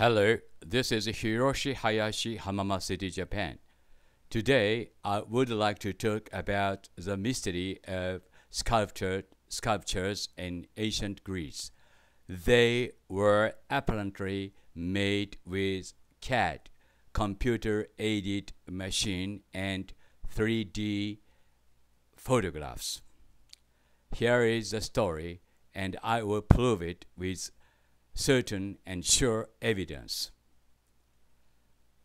Hello, this is Hiroshi Hayashi, Hamama City, Japan. Today, I would like to talk about the mystery of sculpture, sculptures in ancient Greece. They were apparently made with CAD, computer-aided machine, and 3D photographs. Here is the story, and I will prove it with certain and sure evidence.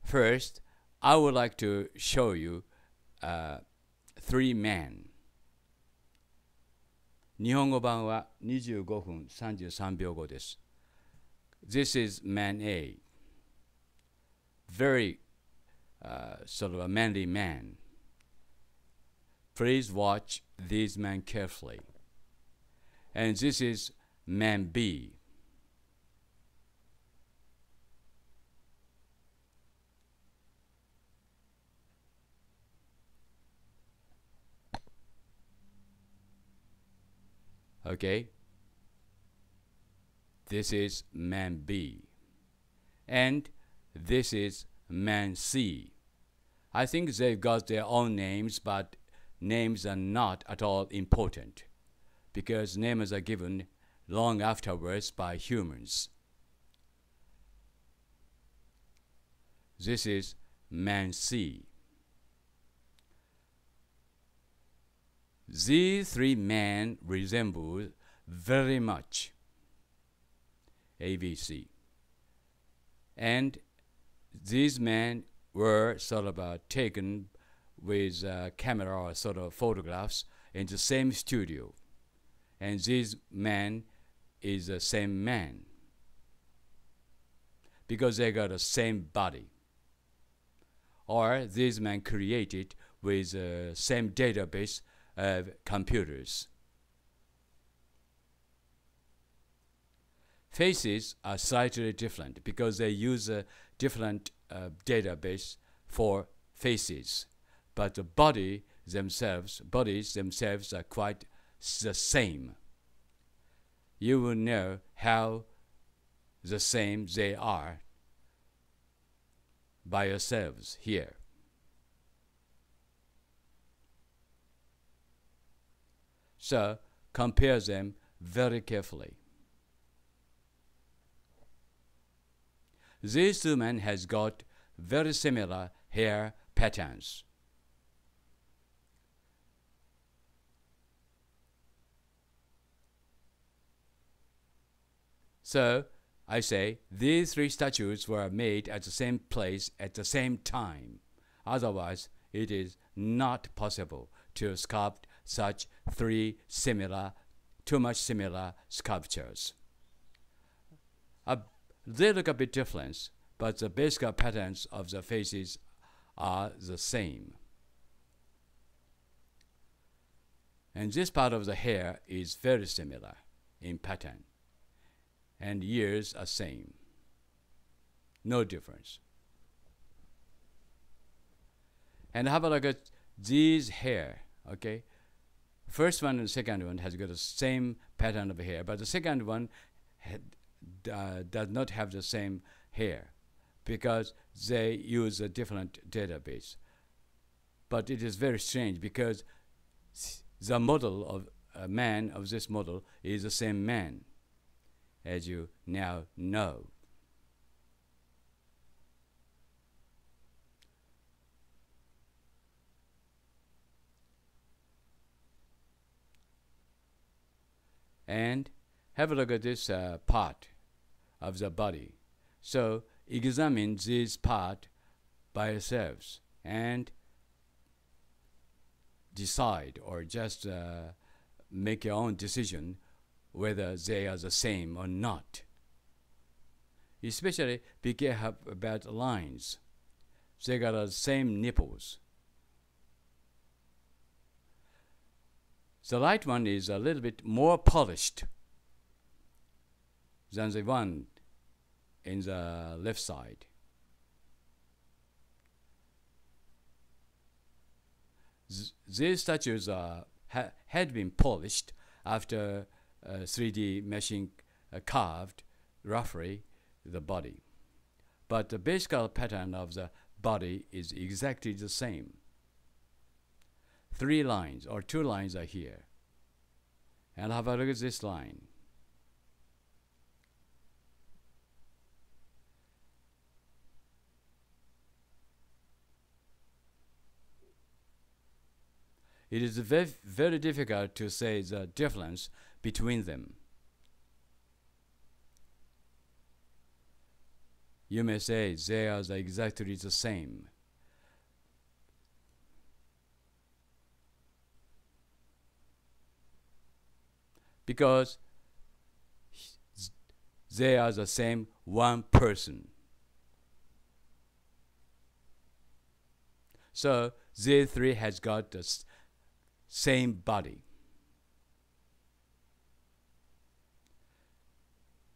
First, I would like to show you uh, three men. 日本語版は25分33秒後です。This is man A. Very uh, sort of a manly man. Please watch these men carefully. And this is man B. Okay? This is man B. And this is man C. I think they've got their own names, but names are not at all important because names are given long afterwards by humans. This is man C. These three men resemble very much ABC. And these men were sort of uh, taken with a uh, camera or sort of photographs in the same studio. And this man is the same man because they got the same body. Or this man created with the uh, same database of computers. Faces are slightly different because they use a different uh, database for faces, but the body themselves, bodies themselves are quite the same. You will know how the same they are by yourselves here. So compare them very carefully. These two men has got very similar hair patterns. So I say these three statues were made at the same place at the same time. Otherwise, it is not possible to sculpt such three similar, too much similar sculptures. A, they look a bit different, but the basic patterns of the faces are the same. And this part of the hair is very similar in pattern, and ears are same. No difference. And have a look at these hair, okay? First one and second one has got the same pattern of hair, but the second one had, uh, does not have the same hair because they use a different database. But it is very strange because the model of a man of this model is the same man as you now know. and have a look at this uh, part of the body. So examine this part by yourselves and decide or just uh, make your own decision whether they are the same or not. Especially be careful about lines. They got the same nipples. The right one is a little bit more polished than the one in the left side. these statues are, ha had been polished after uh, 3D meshing uh, carved roughly the body. But the basic pattern of the body is exactly the same three lines or two lines are here. And have a look at this line. It is very, very difficult to say the difference between them. You may say they are exactly the same. because they are the same one person. So they three has got the same body.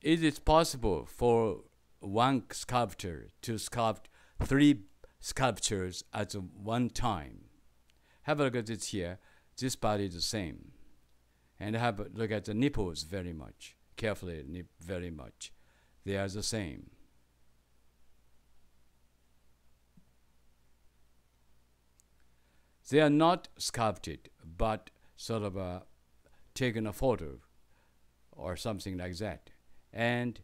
It is possible for one sculptor to sculpt three sculptures at one time. Have a look at it here. This body is the same and have a look at the nipples very much carefully nip- very much they are the same they are not sculpted but sort of a uh, taken a photo or something like that and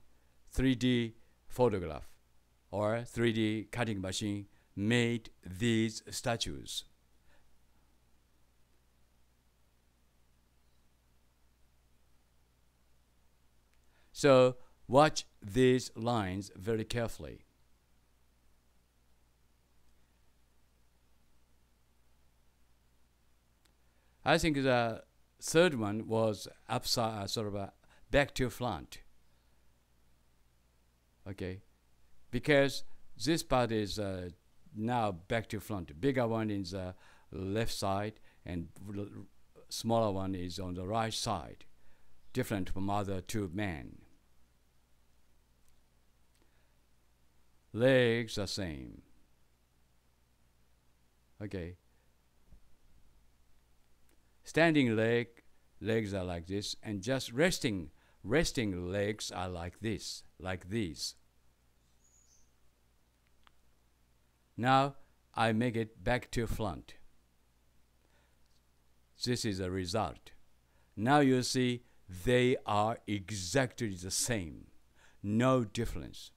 3d photograph or 3d cutting machine made these statues So watch these lines very carefully. I think the third one was upside, uh, sort of a back to front. Okay, because this part is uh, now back to front. bigger one is the uh, left side, and smaller one is on the right side, different from other two men. legs the same. Okay. Standing leg, legs are like this, and just resting, resting legs are like this, like these. Now I make it back to front. This is a result. Now you see they are exactly the same, no difference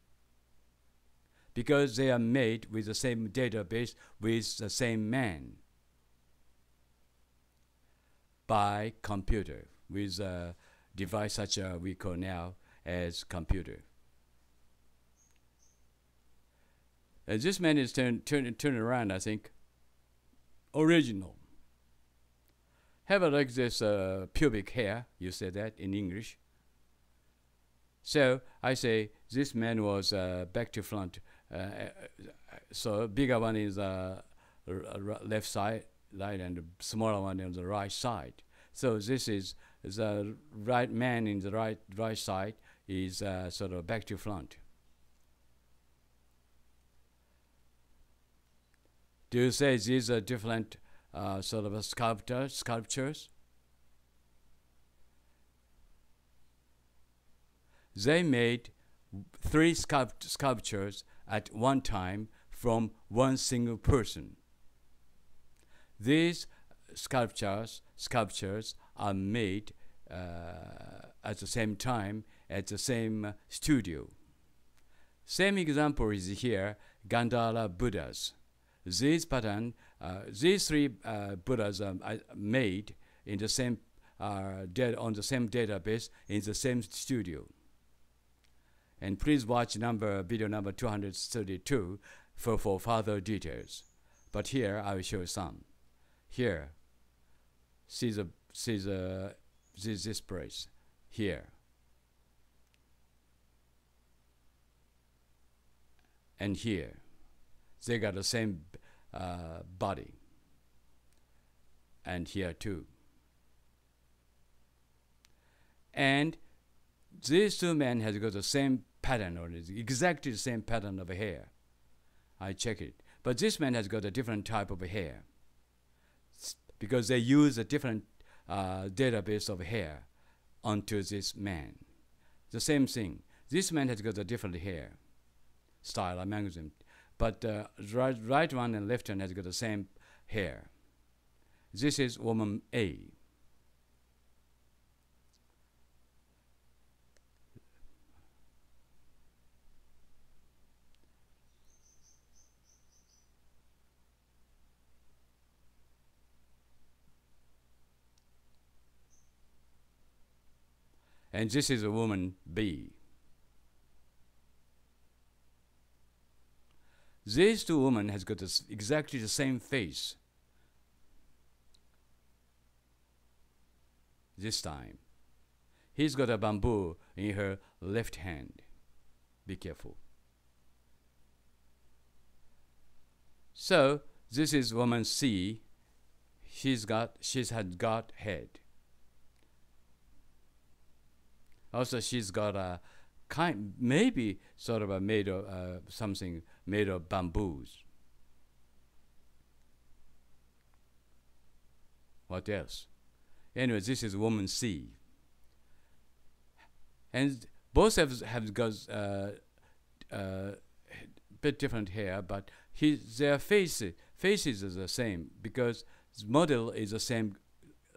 because they are made with the same database with the same man by computer with a device such as we call now as computer. And this man is turned turn, turn around, I think, original. Have a like this uh, pubic hair, you say that in English. So I say this man was uh, back to front uh, so bigger one is uh, left side, right, and smaller one on the right side. So this is the right man in the right right side is uh, sort of back to front. Do you say these are different uh, sort of sculptor sculptures? They made three sculpt sculptures at one time from one single person. These sculptures, sculptures are made uh, at the same time at the same studio. Same example is here, Gandhara Buddhas. These pattern, uh, these three uh, Buddhas are made in the same uh, on the same database in the same studio and please watch number video number 232 for, for further details. But here I will show some. Here, see the see the see this place here. And here, they got the same uh, body. And here too. And these two men has got the same pattern on it, exactly the same pattern of hair. I check it. But this man has got a different type of hair because they use a different uh, database of hair onto this man. The same thing. This man has got a different hair style among them, but uh, right, right one and left one has got the same hair. This is woman A. And this is a woman B. These two women has got this, exactly the same face. This time, he's got a bamboo in her left hand. Be careful. So this is woman C. She's got she's had got head. Also, she's got a kind, maybe sort of a made of uh, something made of bamboos. What else? Anyway, this is woman C. And both have have got uh, uh, bit different hair, but his their faces faces are the same because the model is the same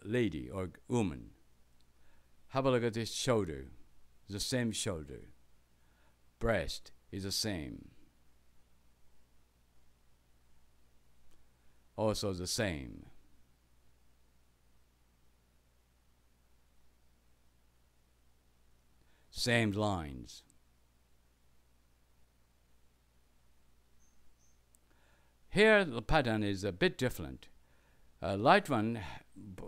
lady or woman. Have a look at this shoulder. It's the same shoulder. Breast is the same. Also the same. Same lines. Here the pattern is a bit different. Uh, light one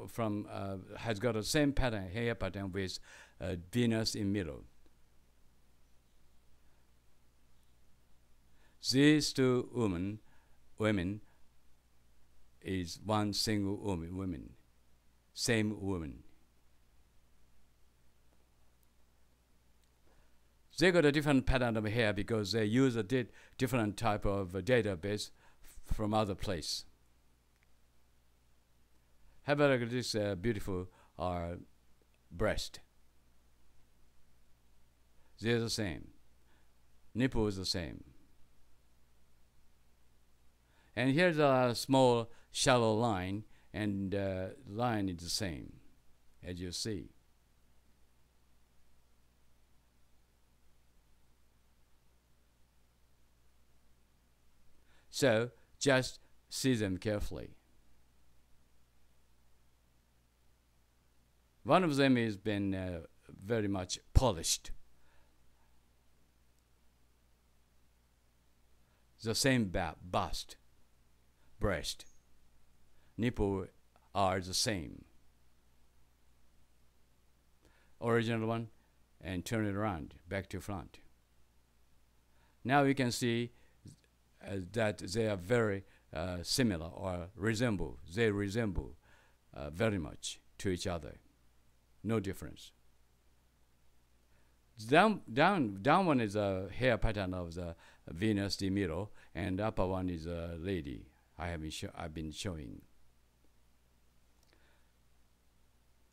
from uh, has got the same pattern hair pattern with uh, Venus in middle. These two women, women, is one single woman, woman, same woman. They got a different pattern of hair because they use a di different type of uh, database from other place. How about this uh, beautiful uh, breast? They're the same. Nipple is the same. And here's a small shallow line, and uh, line is the same, as you see. So just see them carefully. One of them has been uh, very much polished. The same ba- bust, breast, nipple are the same. Original one, and turn it around back to front. Now you can see uh, that they are very uh, similar or resemble, they resemble uh, very much to each other no difference. Down, down, down one is a hair pattern of the Venus de Milo, and upper one is a lady. I have been I've been showing.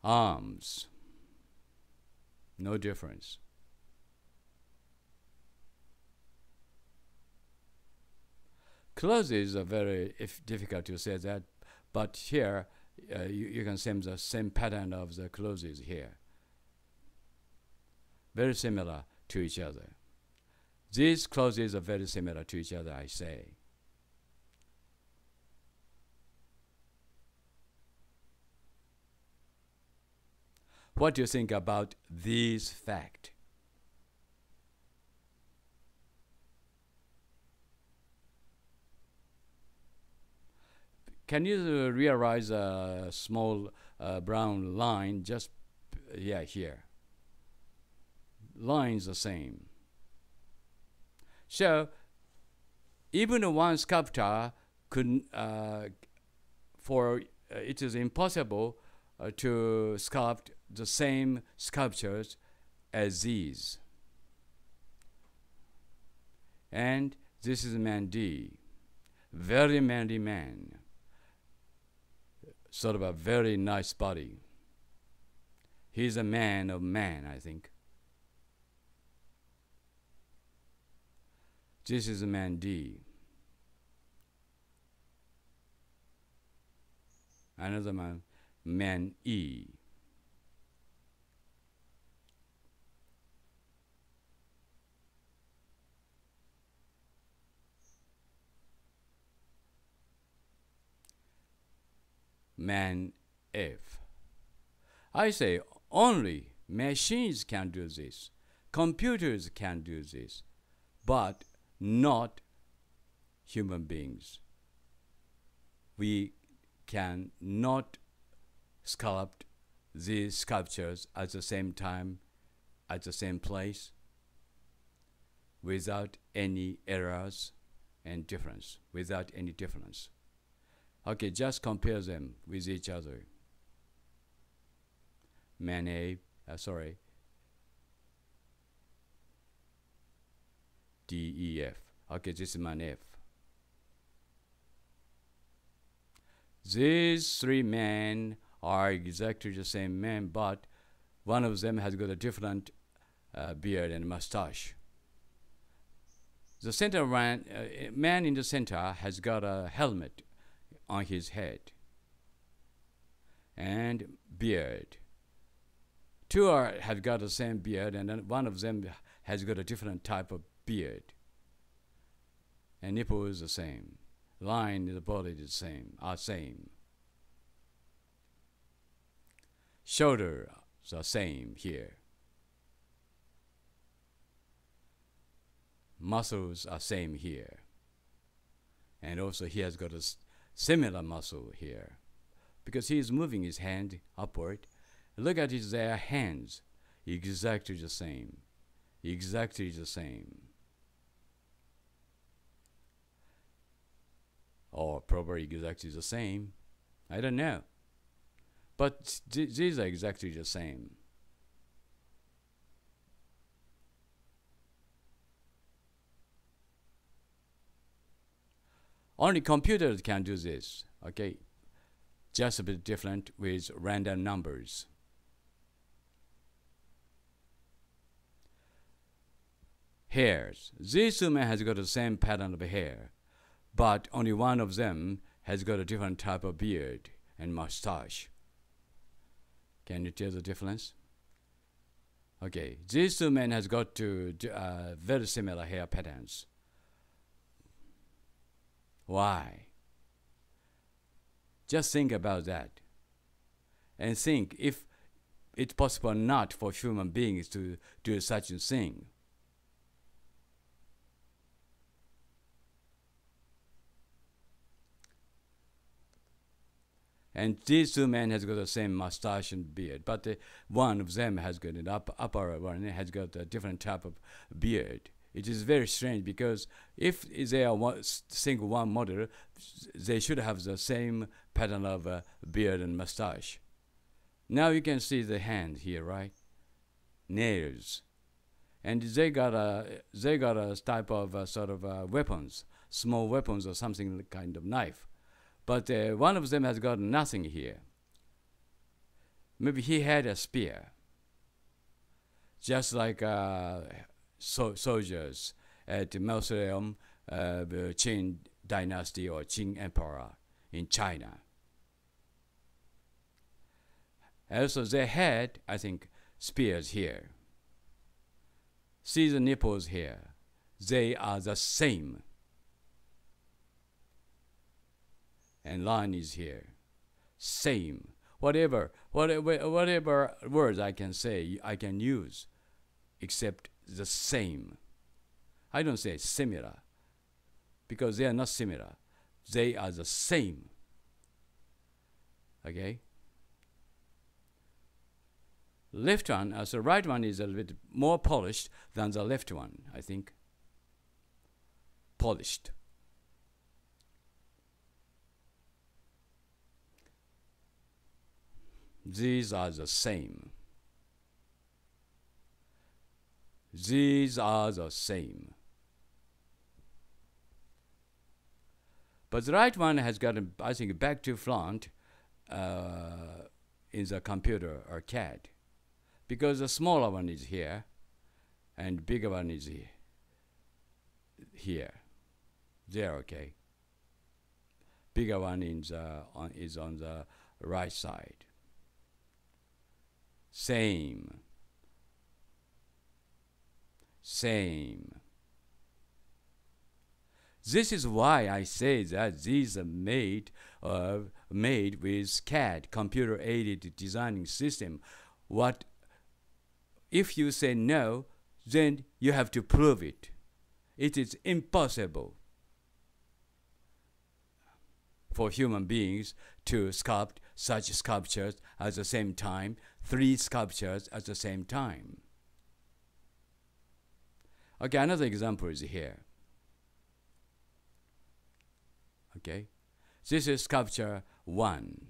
Arms, no difference. Clothes a very difficult to say that, but here uh, you, you can see the same pattern of the clothes here. Very similar to each other. These clothes are very similar to each other, I say. What do you think about these fact? Can you uh, realize a small uh, brown line just, yeah, here? Lines the same. So, even one sculptor could, uh, for uh, it is impossible uh, to sculpt the same sculptures as these. And this is Mandy, very manly man sort of a very nice body. He's a man of man, I think. This is a man D. Another man, man E. man if I say only machines can do this, computers can do this, but not human beings. We can not sculpt these sculptures at the same time, at the same place, without any errors and difference, without any difference. Okay, just compare them with each other. Man A, uh, sorry, D, E, F. Okay, this is man F. These three men are exactly the same men, but one of them has got a different uh, beard and mustache. The center man, uh, man in the center has got a helmet on his head and beard. Two are, have got the same beard, and one of them has got a different type of beard. And nipple is the same. Line in the body is the same, are same. Shoulder is the same here. Muscles are same here. And also he has got a similar muscle here because he is moving his hand upward. Look at his, their hands, exactly the same, exactly the same. Or probably exactly the same. I don't know. But th- these are exactly the same. Only computers can do this, okay? Just a bit different with random numbers. Hairs. This men has got the same pattern of hair, but only one of them has got a different type of beard and mustache. Can you tell the difference? Okay, these two men has got two uh, very similar hair patterns. Why? Just think about that. And think if it's possible not for human beings to do such a thing. And these two men has got the same mustache and beard, but uh, one of them has got an upper one has got a different type of beard. It is very strange because if they are one, single one model, they should have the same pattern of uh, beard and mustache. Now you can see the hand here, right? Nails, and they got a they got a type of uh, sort of uh, weapons, small weapons or something kind of knife, but uh, one of them has got nothing here. Maybe he had a spear, just like uh, so soldiers at the mausoleum of the Qing dynasty or Qing emperor in China. Also, they had, I think, spears here. See the nipples here. They are the same. And line is here. Same. Whatever, whatever, whatever words I can say, I can use, except the same. I don't say similar because they are not similar. They are the same. Okay? Left one, as uh, the right one is a little bit more polished than the left one, I think. Polished. These are the same. These are the same. But the right one has gotten, I think, back to front uh, in the computer or CAD because the smaller one is here and bigger one is here. here. They're okay. Bigger one in the, on, is on the right side. Same same. This is why I say that these are made, of uh, made with CAD, computer-aided designing system. What if you say no, then you have to prove it. It is impossible for human beings to sculpt such sculptures at the same time, three sculptures at the same time. Okay, another example is here. Okay, this is sculpture one.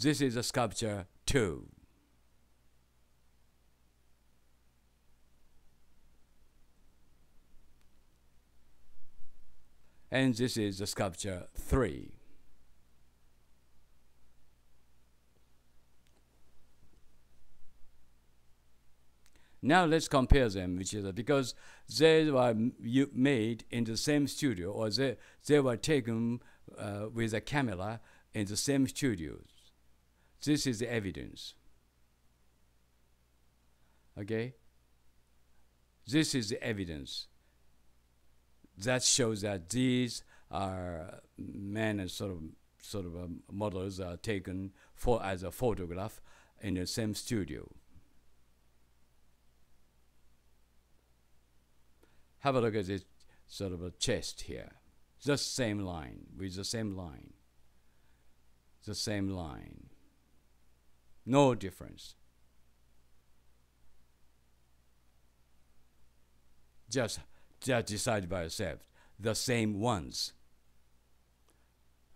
This is a sculpture two. And this is a sculpture three. Now let's compare them with each other because they were made in the same studio or they, they were taken uh, with a camera in the same studios. This is the evidence. Okay? This is the evidence that shows that these are men and sort of sort of um, models are taken for as a photograph in the same studio. have a look at this sort of a chest here. The same line, with the same line. The same line. No difference. Just, just decide by yourself. The same ones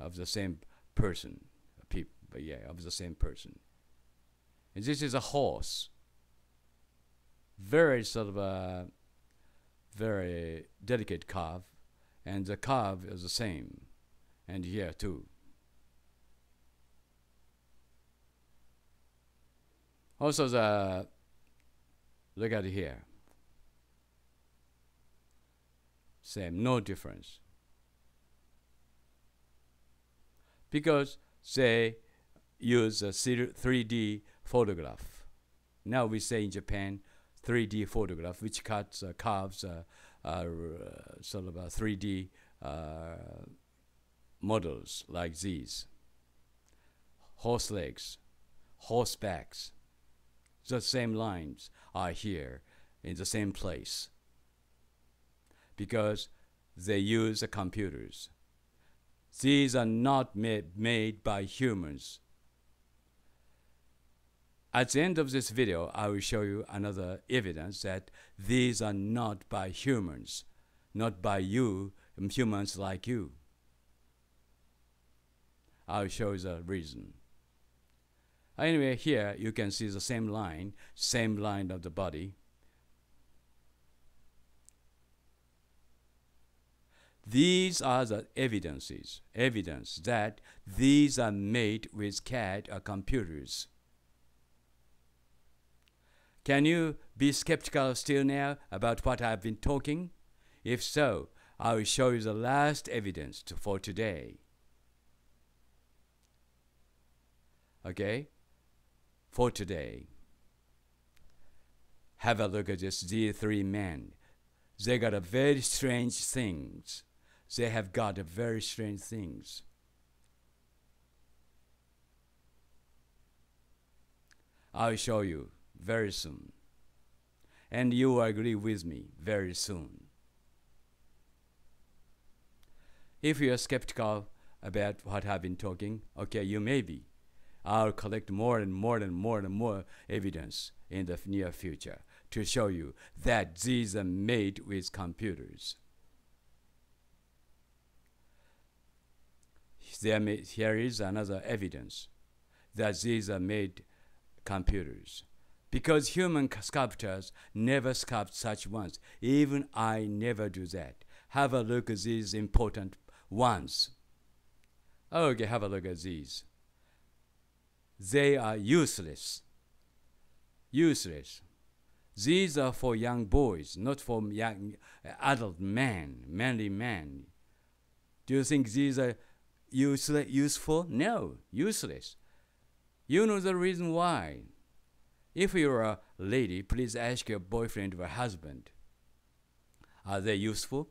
of the same person, people, yeah, of the same person. And this is a horse. Very sort of a very delicate curve, and the curve is the same, and here too. Also the, look at here, same, no difference. Because they use a 3D photograph. Now we say in Japan, 3D photograph, which cuts, uh, carves uh, uh, sort of 3D uh, uh, models like these. Horse legs, horse backs, the same lines are here in the same place because they use the computers. These are not ma made by humans. At the end of this video, I will show you another evidence that these are not by humans, not by you, humans like you. I'll show the reason. Anyway, here you can see the same line, same line of the body. These are the evidences, evidence that these are made with CAD or uh, computers. Can you be skeptical still now about what I've been talking? If so, I will show you the last evidence for today. Okay? For today. Have a look at this, these three men. They got a very strange things. They have got a very strange things. I'll show you very soon. And you agree with me very soon. If you are skeptical about what I've been talking, okay, you may be. I'll collect more and more and more and more evidence in the near future to show you that these are made with computers. There may, here is another evidence that these are made computers because human sculptors never sculpt such ones. Even I never do that. Have a look at these important ones. Okay, have a look at these. They are useless. Useless. These are for young boys, not for young uh, adult men, manly men. Do you think these are useless, useful? No, useless. You know the reason why. If you're a lady, please ask your boyfriend or husband. Are they useful?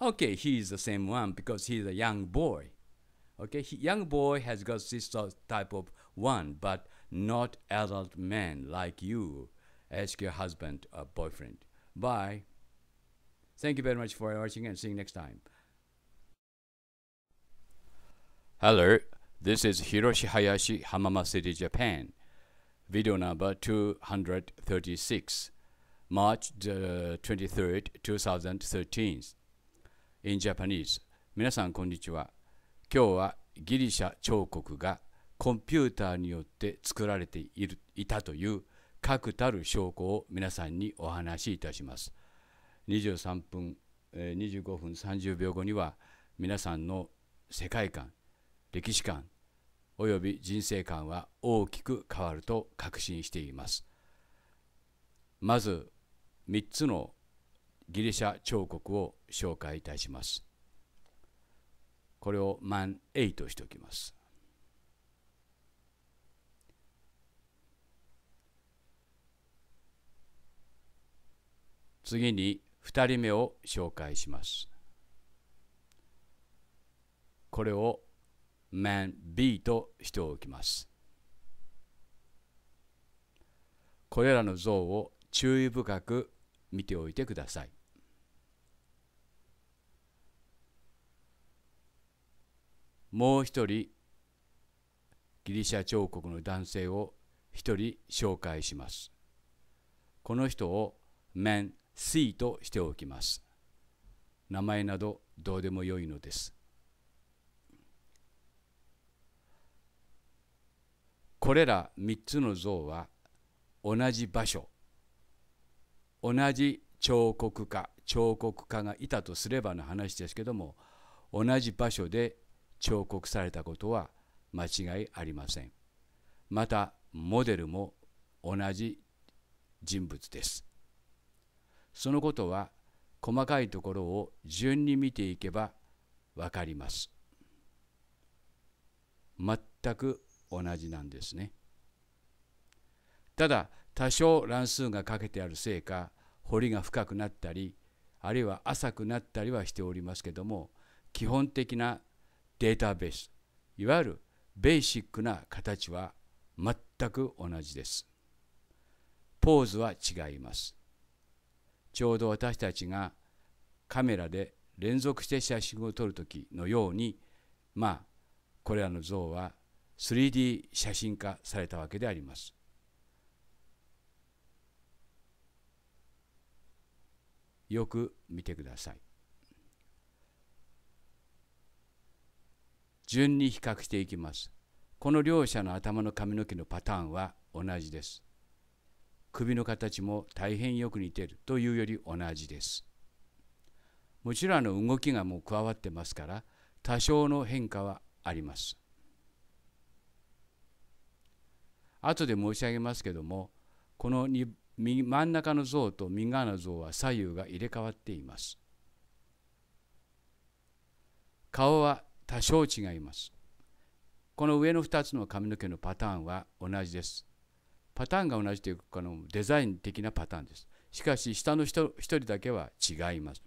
Okay, he is the same one because he's a young boy. Okay, he, young boy has got this type of one, but not adult man like you. Ask your husband or boyfriend. Bye. Thank you very much for watching and see you next time. Hello, this is Hiroshi Hayashi, Hamama City, Japan. video number 236, March 23, 2013, in Japanese. 皆さん、こんにちは。今日はギリシャ彫刻がコンピューターによって作られているいたという確たる証拠を皆さんにお話しいたします。23分、25分30秒後には皆さんの世界観、歴史観、および人生観は大きく変わると確信していますまず3つのギリシャ彫刻を紹介いたしますこれをマンイ」としておきます次に2人目を紹介しますこれを man B としておきます。これらの像を注意深く見ておいてください。もう一人ギリシャ彫刻の男性を一人紹介します。この人を Man C としておきます。名前などどうでもよいのです。これら3つの像は同じ場所同じ彫刻家彫刻家がいたとすればの話ですけども同じ場所で彫刻されたことは間違いありませんまたモデルも同じ人物ですそのことは細かいところを順に見ていけば分かります全く同じなんですね。ただ多少乱数がかけてあるせいか彫りが深くなったりあるいは浅くなったりはしておりますけども基本的なデータベースいわゆるベーシックな形は全く同じです。ポーズは違います。ちょうど私たちがカメラで連続して写真を撮る時のようにまあこれらの像は 3D 写真化されたわけであります。よく見てください。順に比較していきます。この両者の頭の髪の毛のパターンは同じです。首の形も大変よく似ているというより同じです。もちろんあの動きがもう加わってますから多少の変化はあります。後で申し上げますけどもこの真ん中の像と右側の像は左右が入れ替わっています顔は多少違いますこの上の2つの髪の毛のパターンは同じですパターンが同じというかのデザイン的なパターンですしかし下の1人だけは違います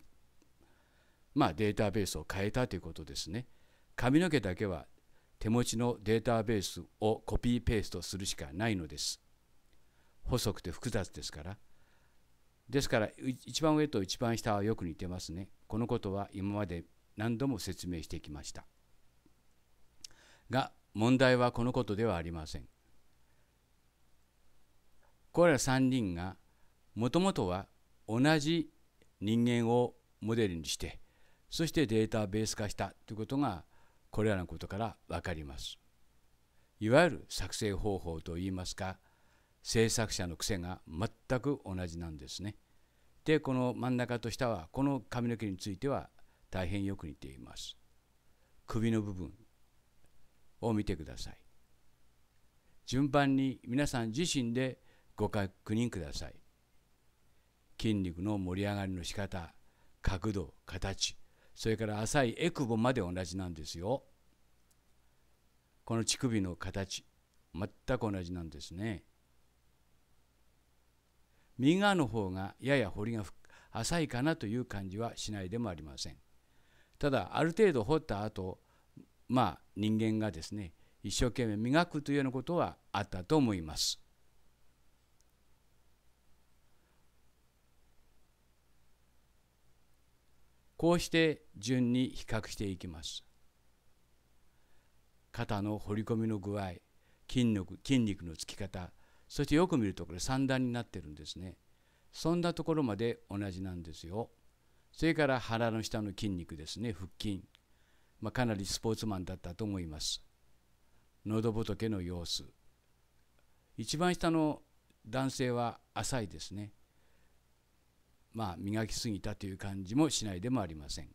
まあデータベースを変えたということですね髪の毛だけは手持ちのデータベースをコピーペーストするしかないのです。細くて複雑ですから。ですから一番上と一番下はよく似てますね。このことは今まで何度も説明してきました。が問題はこのことではありません。これら3人がもともとは同じ人間をモデルにしてそしてデータベース化したということがこれらのことから分かりますいわゆる作成方法といいますか制作者の癖が全く同じなんですねでこの真ん中と下はこの髪の毛については大変よく似ています首の部分を見てください順番に皆さん自身でご確認ください筋肉の盛り上がりの仕方角度形それから浅いエクボまで同じなんですよこの乳首の形全く同じなんですね右側の方がやや彫りが浅いかなという感じはしないでもありませんただある程度掘った後まあ人間がですね一生懸命磨くというようなことはあったと思いますこうして順に比較していきます肩の掘り込みの具合筋力筋肉のつき方そしてよく見るとこれ3段になってるんですねそんなところまで同じなんですよそれから腹の下の筋肉ですね腹筋、まあ、かなりスポーツマンだったと思います喉仏の様子一番下の男性は浅いですねまあ、磨きすぎたという感じもしないでもありません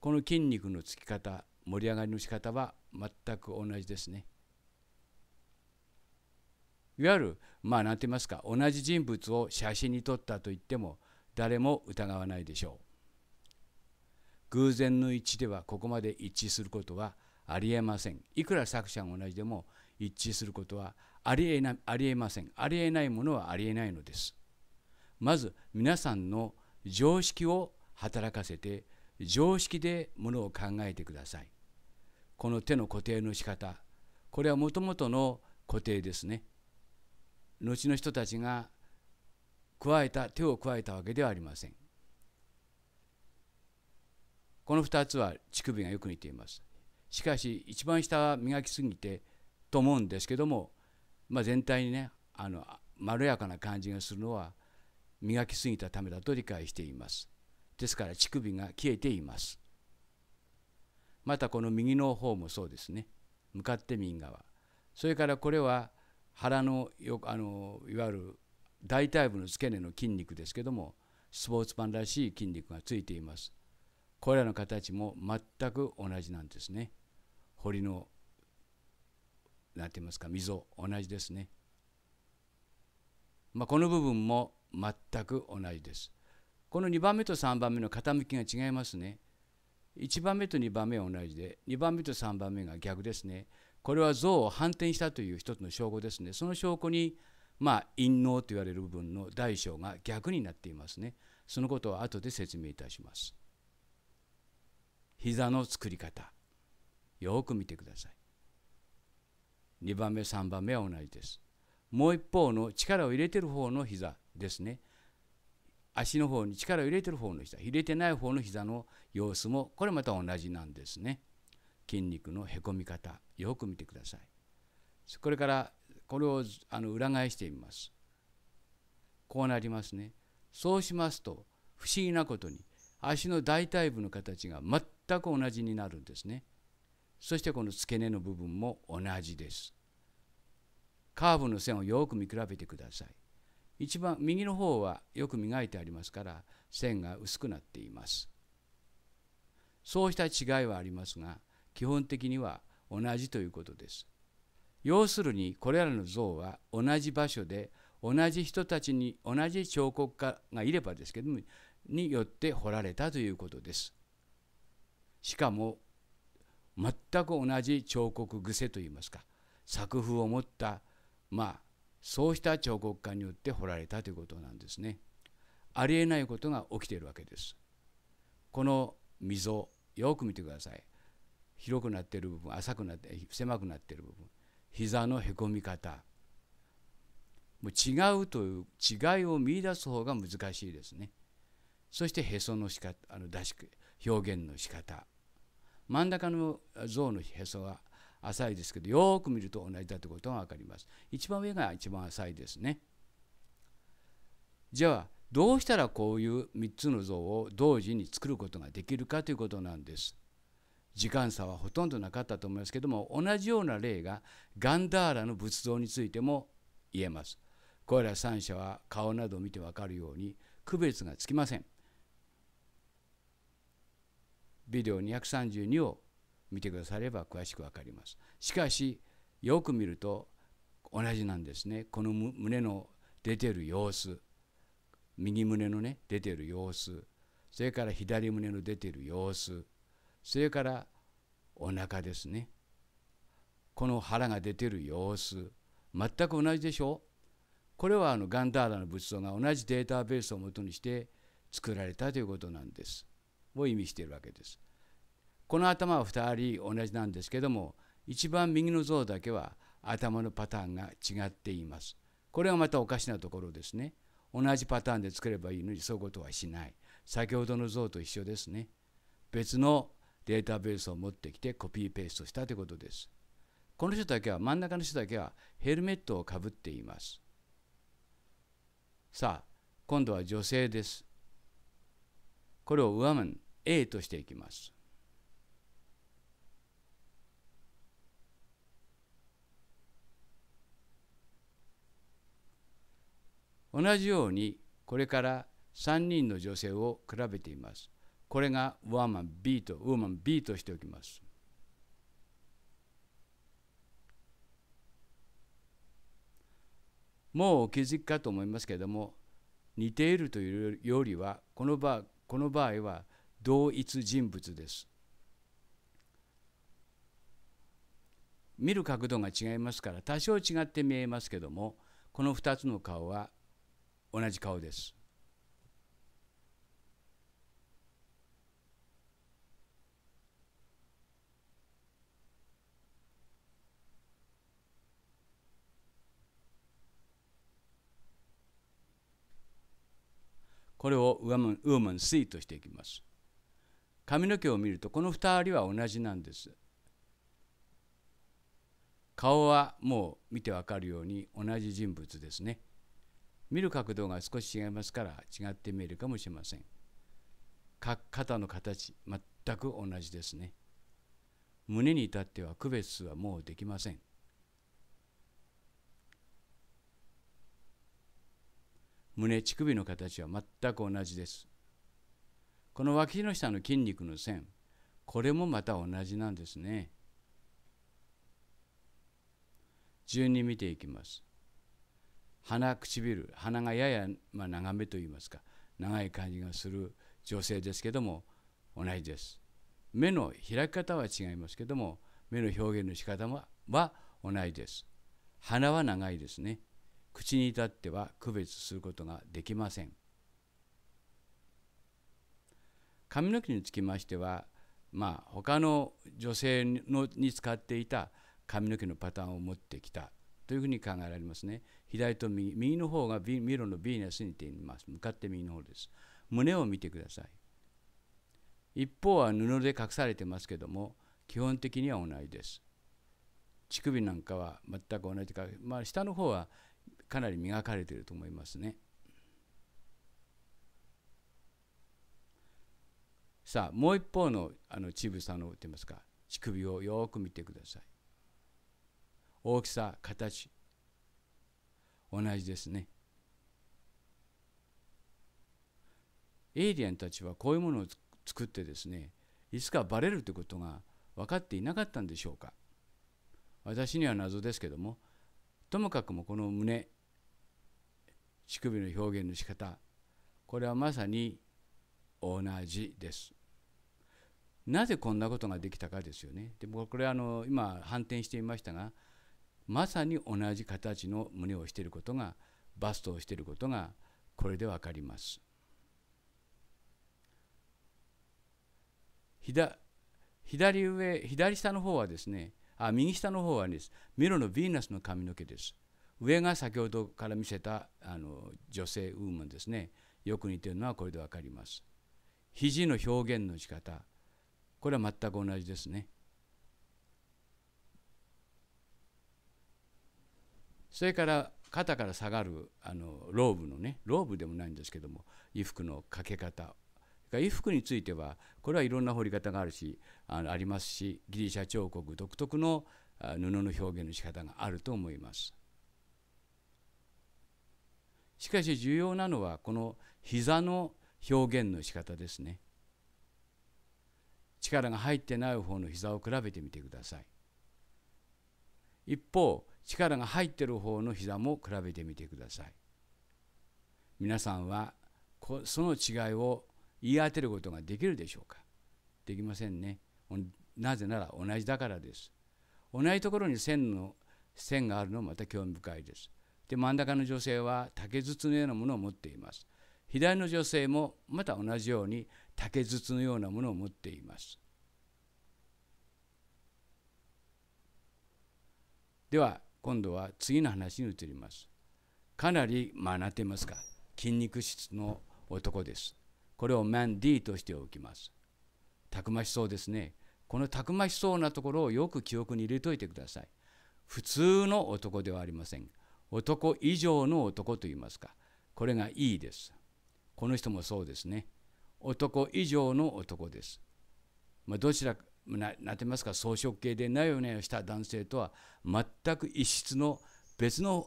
この筋肉のつき方盛り上がりの仕方は全く同じですねいわゆるまあ何て言いますか同じ人物を写真に撮ったと言っても誰も疑わないでしょう偶然の一致ではここまで一致することはありえませんいくら作者が同じでも一致することはありえないありえませんありえないものはありえないのですまず皆さんの常識を働かせて常識でものを考えてくださいこの手の固定の仕方これはもともとの固定ですね後の人たちが加えた手を加えたわけではありませんこの2つは乳首がよく似ていますしかし一番下は磨きすぎてと思うんですけども、まあ、全体にねあのまろやかな感じがするのは磨きすぎたためだと理解しています。ですから乳首が消えています。またこの右の方もそうですね。向かって右側。それからこれは腹のよあのいわゆる大腿部の付け根の筋肉ですけどもスポーツマンらしい筋肉がついています。これらの形も全く同じなんですね。堀の何て言いますか溝同じですね。まあ、この部分も全く同じです。この2番目と3番目の傾きが違いますね。1番目と2番目は同じで2番目と3番目が逆ですね。これは像を反転したという一つの証拠ですね。その証拠にまあ陰謀と言われる部分の大小が逆になっていますね。そのことを後で説明いたします。膝の作り方よく見てください。2番目3番目は同じです。もう一方の力を入れてる方の膝ですね足の方に力を入れてる方の膝入れてない方の膝の様子もこれまた同じなんですね筋肉のへこみ方よく見てくださいこれからこれをあの裏返してみますこうなりますねそうしますと不思議なことに足の大腿部の形が全く同じになるんですねそしてこの付け根の部分も同じですカーブの線をよく見比べてください一番右の方はよく磨いてありますから線が薄くなっていますそうした違いはありますが基本的には同じということです要するにこれらの像は同じ場所で同じ人たちに同じ彫刻家がいればですけどもによって彫られたということですしかも全く同じ彫刻癖といいますか作風を持ったまあそうした彫刻家によって彫られたということなんですね。ありえないことが起きているわけです。この溝よく見てください。広くなっている部分浅くなって狭くなっている部分膝のへこみ方もう違うという違いを見いだす方が難しいですね。そしてへそのしかあの出し表現の仕方真ん中の像のへそは浅いですけどよく見ると同じだということが分かります一番上が一番浅いですねじゃあどうしたらこういう3つの像を同時に作ることができるかということなんです時間差はほとんどなかったと思いますけども同じような例がガンダーラの仏像についても言えますこれら3者は顔などを見てわかるように区別がつきませんビデオ232を見てくだされば詳しく分かりますしかしよく見ると同じなんですねこの胸の出てる様子右胸のね出てる様子それから左胸の出てる様子それからお腹ですねこの腹が出てる様子全く同じでしょうこれはあのガンダーラの仏像が同じデータベースをもとにして作られたということなんですを意味しているわけです。この頭は2人同じなんですけども一番右の像だけは頭のパターンが違っています。これはまたおかしなところですね。同じパターンで作ればいいのにそういうことはしない。先ほどの像と一緒ですね。別のデータベースを持ってきてコピーペーストしたということです。この人だけは真ん中の人だけはヘルメットをかぶっています。さあ今度は女性です。これを上 o m a A としていきます。同じようにこれから3人の女性を比べています。これがウーマン B とウーマン B としておきます。もうお気づきかと思いますけれども似ているというよりはこの場この場合は同一人物です。見る角度が違いますから多少違って見えますけどもこの2つの顔は同じ顔です。これをウーマン・スイーとしていきます。髪の毛を見るとこの2人は同じなんです。顔はもう見てわかるように同じ人物ですね。見る角度が少し違いますから違って見えるかもしれません肩の形全く同じですね胸に至っては区別はもうできません胸乳首の形は全く同じですこの脇の下の筋肉の線これもまた同じなんですね順に見ていきます鼻唇鼻がやや、まあ、長めといいますか長い感じがする女性ですけども同じです目の開き方は違いますけども目の表現の仕方はは同じです鼻は長いですね口に至っては区別することができません髪の毛につきましてはまあ他の女性のに使っていた髪の毛のパターンを持ってきたというふうに考えられますね。左と右、右の方がミロのヴィーナスにています。向かって右の方です。胸を見てください。一方は布で隠されてますけども、基本的には同じです。乳首なんかは全く同じか、まあ、下の方はかなり磨かれていると思いますね。さあもう一方のあの乳房のと言いますか乳首をよく見てください。大きさ形同じですねエイリアンたちはこういうものを作ってですねいつかバレるということが分かっていなかったんでしょうか私には謎ですけどもともかくもこの胸乳首の表現の仕方これはまさに同じです。なぜこんなことができたかですよね。でもこれあの今反転していましたがまさに同じ形の胸をしていることがバストをしていることがこれで分かります。左上左下の方はですねあ右下の方はですミロのヴィーナスの髪の毛です。上が先ほどから見せたあの女性ウーマンですねよく似てるのはこれで分かります。肘の表現の仕方これは全く同じですね。それから肩から下がるあのローブのねローブでもないんですけども衣服のかけ方衣服についてはこれはいろんな彫り方があるしあのありますしギリシャ彫刻独特の布の表現の仕方があると思います。しかし重要なのはこの膝の表現の仕方ですね。力が入ってない方の膝を比べてみてください。一方力が入ってる方の膝も比べてみてください皆さんはその違いを言い当てることができるでしょうかできませんねなぜなら同じだからです同じところに線の線があるのもまた興味深いですで真ん中の女性は竹筒のようなものを持っています左の女性もまた同じように竹筒のようなものを持っていますでは今度は次の話に移りますかなり学んでいますか筋肉質の男ですこれをマン D としておきますたくましそうですねこのたくましそうなところをよく記憶に入れといてください普通の男ではありません男以上の男と言いますかこれが E ですこの人もそうですね男以上の男です、まあ、どちらななってますか草食系でなよなよした男性とは全く一室の別の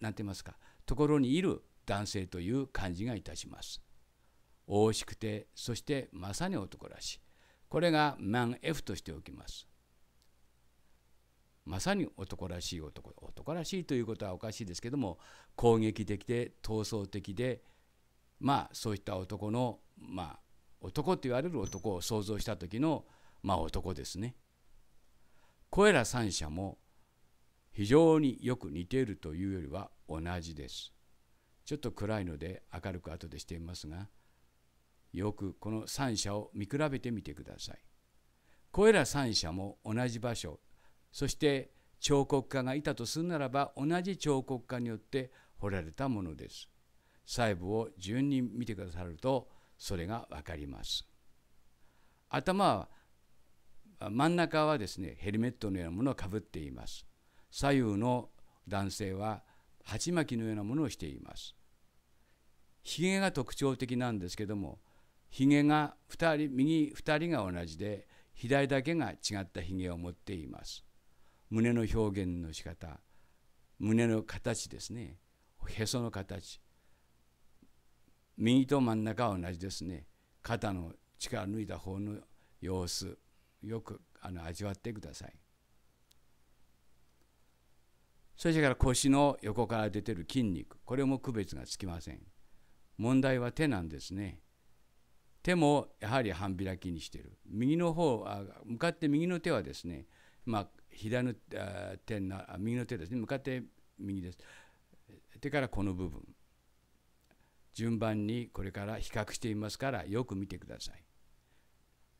なんて言いますかところにいる男性という感じがいたします。大しくてそしてまさに男らしい。これがマン F としておきます。まさに男らしい男男らしいということはおかしいですけども攻撃的で闘争的でまあそういった男のまあ男と言われる男を想像した時のまあ男ですねこれら三者も非常によく似ているというよりは同じですちょっと暗いので明るく後でしていますがよくこの三者を見比べてみてくださいこれら三者も同じ場所そして彫刻家がいたとするならば同じ彫刻家によって彫られたものです細部を順に見てくださるとそれがわかります頭は真ん中はですねヘルメットのようなものをかぶっています左右の男性は鉢巻きのようなものをしていますひげが特徴的なんですけどもひげが2人右2人が同じで左だけが違ったひげを持っています胸の表現の仕方胸の形ですねへその形右と真ん中は同じですね肩の力抜いた方の様子よくあの味わってくださいそしてから腰の横から出てる筋肉これも区別がつきません問題は手なんですね手もやはり半開きにしている右の方あ向かって右の手はですねまあ左の手な右の手ですね向かって右です手からこの部分順番にこれから比較していますからよく見てください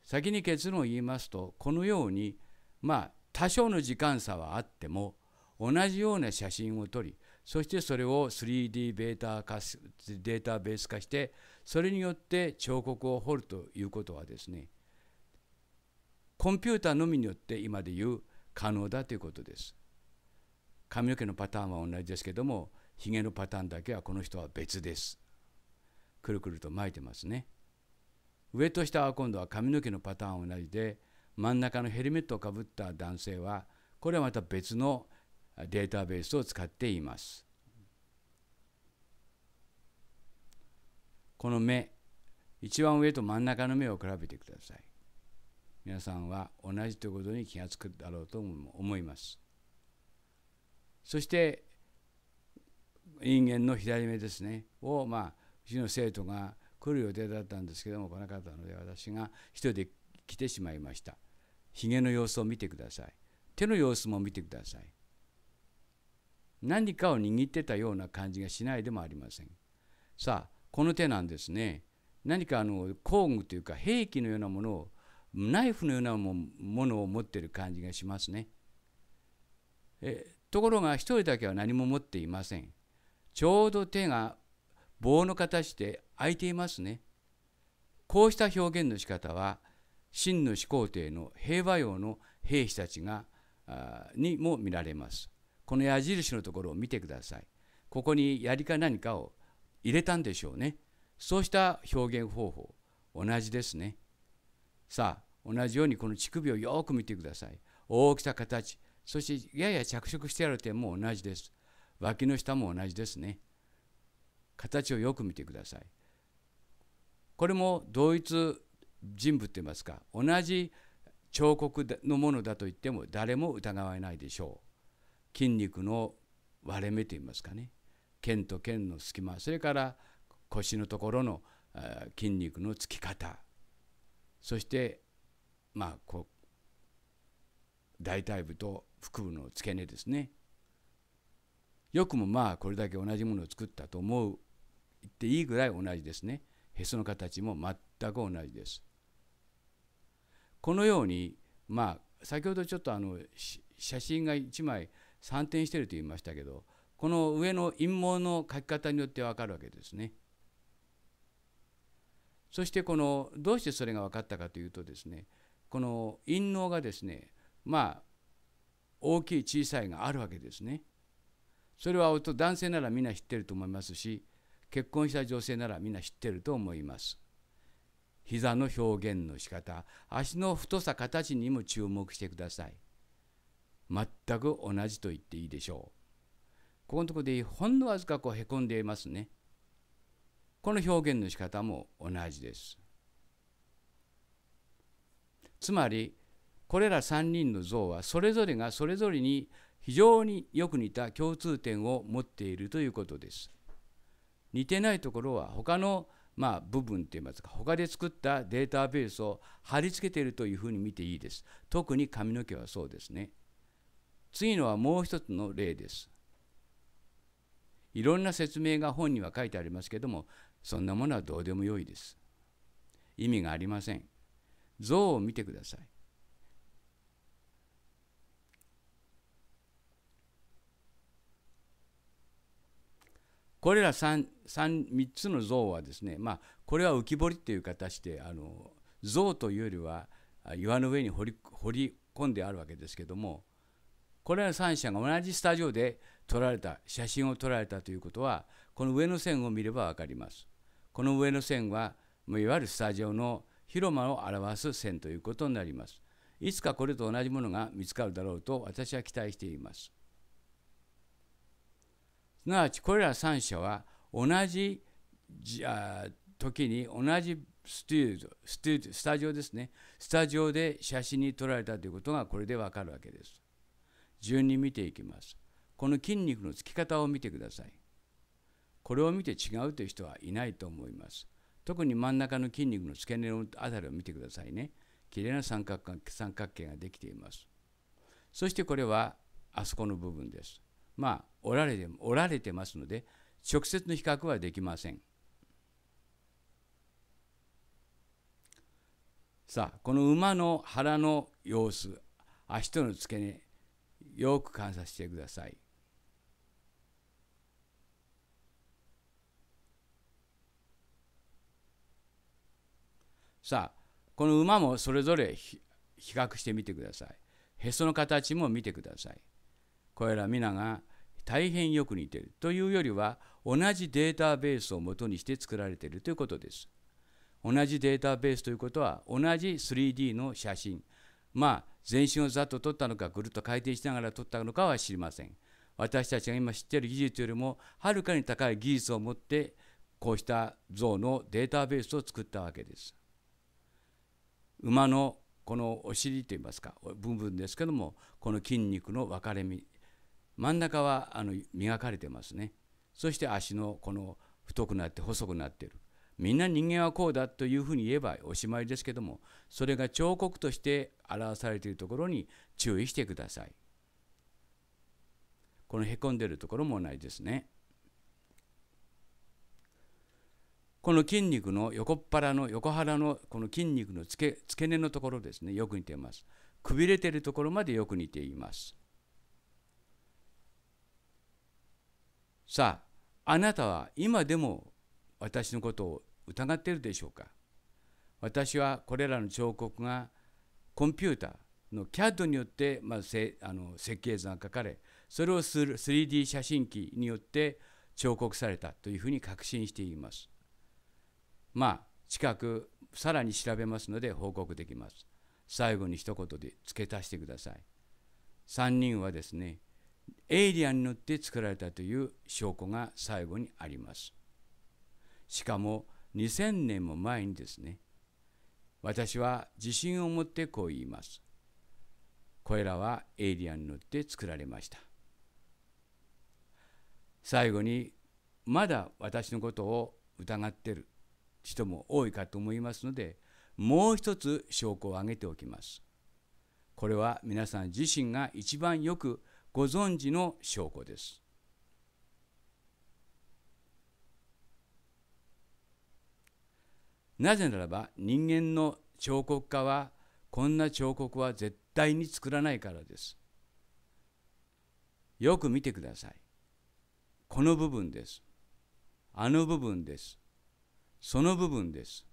先に結論を言いますとこのようにまあ多少の時間差はあっても同じような写真を撮りそしてそれを 3D ベータ化データベース化してそれによって彫刻を彫るということはですねコンピューターのみによって今で言う可能だということです。髪の毛のパターンは同じですけどもひげのパターンだけはこの人は別です。くるくると巻いてますね。上と下は今度は髪の毛のパターン同じで真ん中のヘルメットをかぶった男性はこれはまた別のデータベースを使っています。この目一番上と真ん中の目を比べてください。皆さんは同じということに気が付くだろうと思います。そして人間の左目ですねをまあうちの生徒が来る予定だったんですけども来なかったので私が一人で来てしまいましたひげの様子を見てください手の様子も見てください何かを握ってたような感じがしないでもありませんさあこの手なんですね何かあの工具というか兵器のようなものをナイフのようなものを持ってる感じがしますねえところが一人だけは何も持っていませんちょうど手が棒の形で空いていますね。こうした表現の仕方は真の始皇帝の平和用の兵士たちがにも見られます。この矢印のところを見てください。ここに槍か何かを入れたんでしょうね。そうした表現方法同じですね。さあ同じようにこの乳首をよく見てください。大きさ形そしてやや着色してある点も同じです。脇の下も同じですね。形をよく見てください。これも同一人物といいますか同じ彫刻のものだと言っても誰も疑わないでしょう筋肉の割れ目といいますかね腱と腱の隙間それから腰のところの筋肉のつき方そしてまあこう大腿部と腹部の付け根ですねよくもまあこれだけ同じものを作ったと思う言っていいぐらい同じですねへその形も全く同じです。このようにまあ先ほどちょっとあの写真が1枚3点してると言いましたけどこの上の陰謀の書き方によって分かるわけですね。そしてこのどうしてそれが分かったかというとですねこの陰謀がですねまあ大きい小さいがあるわけですね。それは男性ならみんな知ってると思いますし結婚した女性ならみんな知ってると思います膝の表現の仕方足の太さ形にも注目してください全く同じと言っていいでしょうここのとこでほんのわずかこうへこんでいますねこの表現の仕方も同じですつまりこれら3人の像はそれぞれがそれぞれに非常によく似た共通点を持っているということです似てないところは他のまあ部分といいますか他で作ったデータベースを貼り付けているというふうに見ていいです特に髪の毛はそうですね次のはもう一つの例ですいろんな説明が本には書いてありますけどもそんなものはどうでもよいです意味がありません像を見てくださいこれら 3, 3, 3つの像はですね、まあ、これは浮き彫りという形であの像というよりは岩の上に掘り掘り込んであるわけですけどもこれら3社が同じスタジオで撮られた写真を撮られたということはこの上の線を見れば分かります。この上の線はいわゆるスタジオの広間を表す線ということになります。いつかこれと同じものが見つかるだろうと私は期待しています。すなわちこれら3者は同じ時に同じスタジオですねスタジオで写真に撮られたということがこれでわかるわけです順に見ていきますこの筋肉のつき方を見てくださいこれを見て違うという人はいないと思います特に真ん中の筋肉の付け根のあたりを見てくださいね綺麗な三角三角形ができていますそしてこれはあそこの部分ですまあおられておられてますので直接の比較はできません。さあこの馬の腹の様子足との付け根よく観察してください。さあこの馬もそれぞれ比較してみてください。へその形も見てください。これら皆が大変よく似ているというよりは同じデータベースをもとにして作られているということです。同じデータベースということは同じ 3D の写真まあ全身をざっと撮ったのかぐるっと回転しながら撮ったのかは知りません私たちが今知っている技術よりもはるかに高い技術を持ってこうした像のデータベースを作ったわけです馬のこのお尻といいますか部分ですけどもこの筋肉の分かれ目真ん中はあの磨かれてますねそして足のこの太くなって細くなってるみんな人間はこうだというふうに言えばおしまいですけどもそれが彫刻として表されているところに注意してくださいこのへこんでるところも同じですねこの筋肉の横っ腹の横腹のこの筋肉の付け付け根のところですねよく似ていますくびれてるところまでよく似ていますさああなたは今でも私のことを疑っているでしょうか私はこれらの彫刻がコンピューターの CAD によって、まあ、せあの設計図が書かれそれをする 3D 写真機によって彫刻されたというふうに確信しています。まあ近くさらに調べますので報告できます。最後に一言で付け足してください。3人はですねエイリアンによって作られたという証拠が最後にありますしかも2000年も前にですね私は自信を持ってこう言いますこれらはエイリアンによって作られました最後にまだ私のことを疑ってる人も多いかと思いますのでもう一つ証拠を挙げておきますこれは皆さん自身が一番よくご存知の証拠です。なぜならば人間の彫刻家はこんな彫刻は絶対に作らないからです。よく見てください。この部分です。あの部分です。その部分です。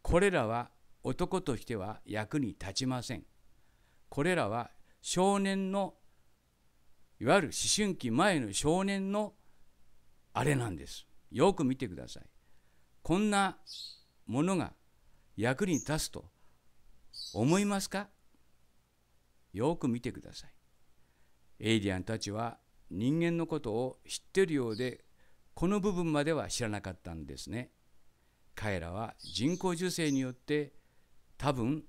これらは男としては役に立ちません。これらは少年のいわゆる思春期前の少年のあれなんですよく見てくださいこんなものが役に立つと思いますかよく見てくださいエイリアンたちは人間のことを知ってるようでこの部分までは知らなかったんですね彼らは人工授精によって多分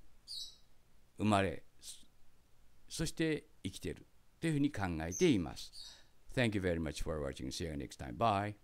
生まれそして生きているというふうに考えています。Thank you very much for watching. See you next time. Bye.